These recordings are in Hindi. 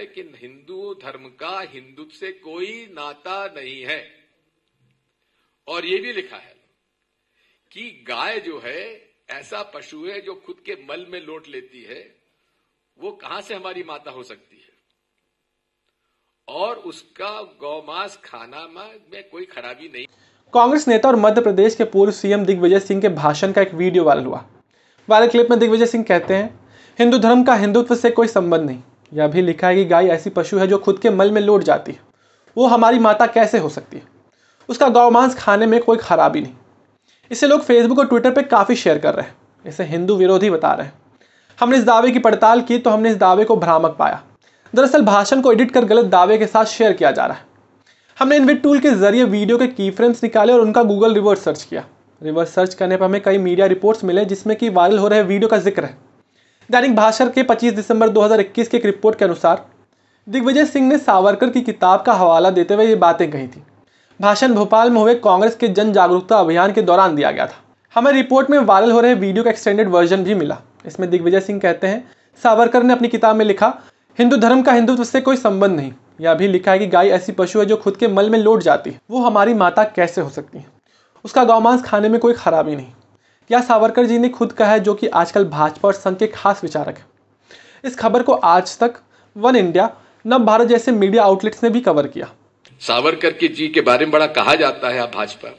लेकिन हिंदू धर्म का हिंदुत्व से कोई नाता नहीं है और ये भी लिखा है कि गाय जो है ऐसा पशु है जो खुद के मल में लोट लेती है वो कहां से हमारी माता हो सकती है और उसका गौमास खाना में कोई खराबी नहीं कांग्रेस नेता और मध्य प्रदेश के पूर्व सीएम दिग्विजय सिंह के भाषण का एक वीडियो वायरल हुआ वायरल क्लिप में दिग्विजय सिंह कहते हैं हिंदू धर्म का हिंदुत्व से कोई संबंध नहीं यह भी लिखा है कि गाय ऐसी पशु है जो खुद के मल में लौट जाती है वो हमारी माता कैसे हो सकती है उसका गौ मांस खाने में कोई खराबी नहीं इसे लोग फेसबुक और ट्विटर पर काफ़ी शेयर कर रहे हैं इसे हिंदू विरोधी बता रहे हैं हमने इस दावे की पड़ताल की तो हमने इस दावे को भ्रामक पाया दरअसल भाषण को एडिट कर गलत दावे के साथ शेयर किया जा रहा है हमने इनविट टूल के जरिए वीडियो के की फ्रेम्स निकाले और उनका गूगल रिवर्स सर्च किया रिवर्स सर्च करने पर हमें कई मीडिया रिपोर्ट्स मिले जिसमें कि वायरल हो रहे वीडियो का जिक्र है दैनिक भास्कर के 25 दिसंबर 2021 की एक रिपोर्ट के अनुसार दिग्विजय सिंह ने सावरकर की किताब का हवाला देते हुए ये बातें कही थी भाषण भोपाल में हुए कांग्रेस के जन जागरूकता अभियान के दौरान दिया गया था हमें रिपोर्ट में वायरल हो रहे वीडियो का एक्सटेंडेड वर्जन भी मिला इसमें दिग्विजय सिंह कहते हैं सावरकर ने अपनी किताब में लिखा हिंदू धर्म का हिंदुत्व से कोई संबंध नहीं यह भी लिखा है कि गाय ऐसी पशु है जो खुद के मल में लौट जाती है वो हमारी माता कैसे हो सकती है उसका गौमांस खाने में कोई खराबी नहीं यह सावरकर जी ने खुद कहा है जो कि आजकल भाजपा और संघ के खास विचारक हैं इस खबर को आज तक वन इंडिया नव भारत जैसे मीडिया आउटलेट्स ने भी कवर किया सावरकर के जी के बारे में बड़ा कहा जाता है भाजपा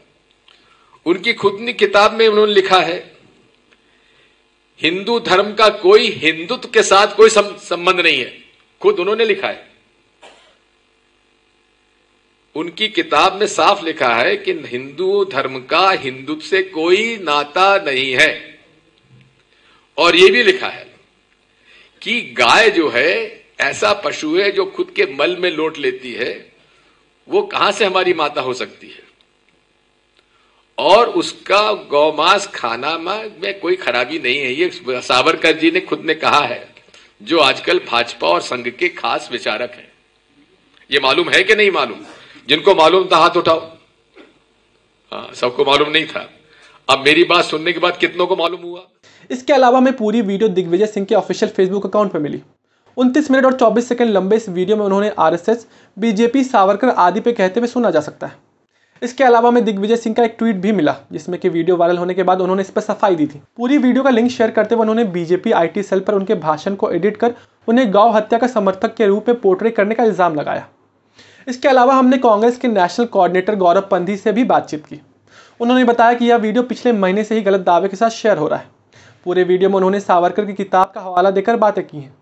उनकी खुद की किताब में उन्होंने लिखा है हिंदू धर्म का कोई हिंदुत्व के साथ कोई संबंध नहीं है खुद उन्होंने लिखा है उनकी किताब में साफ लिखा है कि हिंदू धर्म का हिंदू से कोई नाता नहीं है और यह भी लिखा है कि गाय जो है ऐसा पशु है जो खुद के मल में लोट लेती है वो कहां से हमारी माता हो सकती है और उसका गौमांस खाना में कोई खराबी नहीं है ये सावरकर जी ने खुद ने कहा है जो आजकल भाजपा और संघ के खास विचारक हैं ये मालूम है कि नहीं मालूम जिनको मालूम था हाथ उठाओ हाँ, सबको मालूम नहीं था अब मेरी बात सुनने के बाद कितनों को मालूम हुआ इसके अलावा मैं पूरी वीडियो दिग्विजय सिंह के ऑफिशियल फेसबुक अकाउंट पर मिली उनतीस मिनट और चौबीस सेकंड लंबे इस वीडियो में उन्होंने आर बीजेपी सावरकर आदि पे कहते हुए सुना जा सकता है इसके अलावा मैं दिग्विजय सिंह का एक ट्वीट भी मिला जिसमें कि वीडियो वायरल होने के बाद उन्होंने इस पर सफाई दी थी पूरी वीडियो का लिंक शेयर करते हुए उन्होंने बीजेपी आईटी सेल पर उनके भाषण को एडिट कर उन्हें गौ हत्या का समर्थक के रूप में पोर्ट्रेट करने का इल्जाम लगाया इसके अलावा हमने कांग्रेस के नेशनल कोऑर्डिनेटर गौरव पंधी से भी बातचीत की उन्होंने बताया कि यह वीडियो पिछले महीने से ही गलत दावे के साथ शेयर हो रहा है पूरे वीडियो में उन्होंने सावरकर की किताब का हवाला देकर बातें की हैं